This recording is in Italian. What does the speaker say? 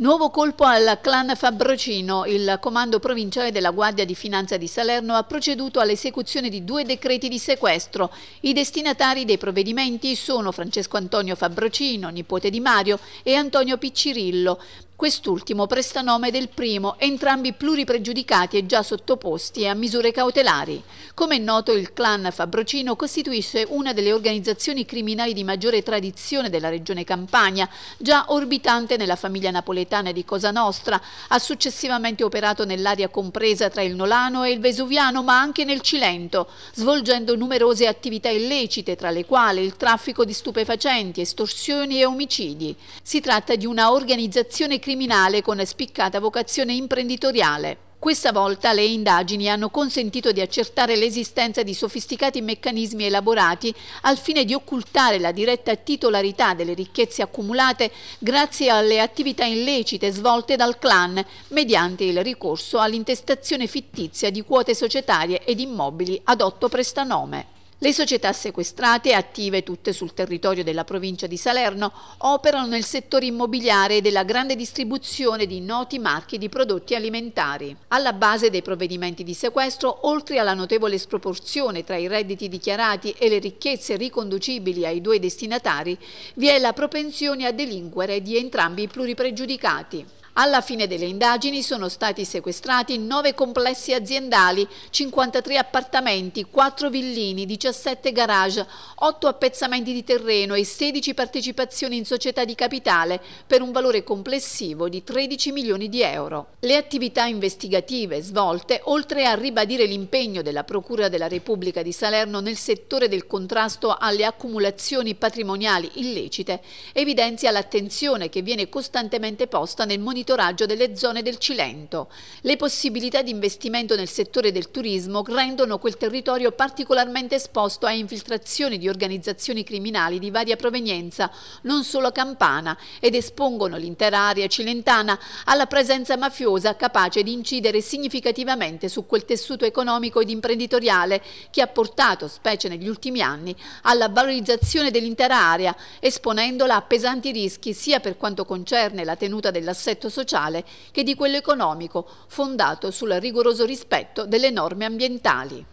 Nuovo colpo al clan Fabrocino. Il comando provinciale della Guardia di Finanza di Salerno ha proceduto all'esecuzione di due decreti di sequestro. I destinatari dei provvedimenti sono Francesco Antonio Fabrocino, nipote di Mario, e Antonio Piccirillo. Quest'ultimo presta nome del primo, entrambi pluripregiudicati e già sottoposti a misure cautelari. Come è noto, il clan Fabrocino costituisce una delle organizzazioni criminali di maggiore tradizione della regione Campania, già orbitante nella famiglia napoletana di Cosa Nostra, ha successivamente operato nell'area compresa tra il Nolano e il Vesuviano, ma anche nel Cilento, svolgendo numerose attività illecite, tra le quali il traffico di stupefacenti, estorsioni e omicidi. Si tratta di una organizzazione criminale criminale con spiccata vocazione imprenditoriale. Questa volta le indagini hanno consentito di accertare l'esistenza di sofisticati meccanismi elaborati al fine di occultare la diretta titolarità delle ricchezze accumulate grazie alle attività illecite svolte dal clan mediante il ricorso all'intestazione fittizia di quote societarie ed immobili ad otto prestanome. Le società sequestrate, attive tutte sul territorio della provincia di Salerno, operano nel settore immobiliare e della grande distribuzione di noti marchi di prodotti alimentari. Alla base dei provvedimenti di sequestro, oltre alla notevole sproporzione tra i redditi dichiarati e le ricchezze riconducibili ai due destinatari, vi è la propensione a delinquere di entrambi i pluripregiudicati. Alla fine delle indagini sono stati sequestrati 9 complessi aziendali, 53 appartamenti, 4 villini, 17 garage, 8 appezzamenti di terreno e 16 partecipazioni in società di capitale per un valore complessivo di 13 milioni di euro. Le attività investigative svolte, oltre a ribadire l'impegno della Procura della Repubblica di Salerno nel settore del contrasto alle accumulazioni patrimoniali illecite, evidenzia l'attenzione che viene costantemente posta nel monitoraggio monitoraggio delle zone del Cilento. Le possibilità di investimento nel settore del turismo rendono quel territorio particolarmente esposto a infiltrazioni di organizzazioni criminali di varia provenienza, non solo campana, ed espongono l'intera area cilentana alla presenza mafiosa capace di incidere significativamente su quel tessuto economico ed imprenditoriale che ha portato, specie negli ultimi anni, alla valorizzazione dell'intera area, esponendola a pesanti rischi sia per quanto concerne la tenuta dell'assetto sociale che di quello economico, fondato sul rigoroso rispetto delle norme ambientali.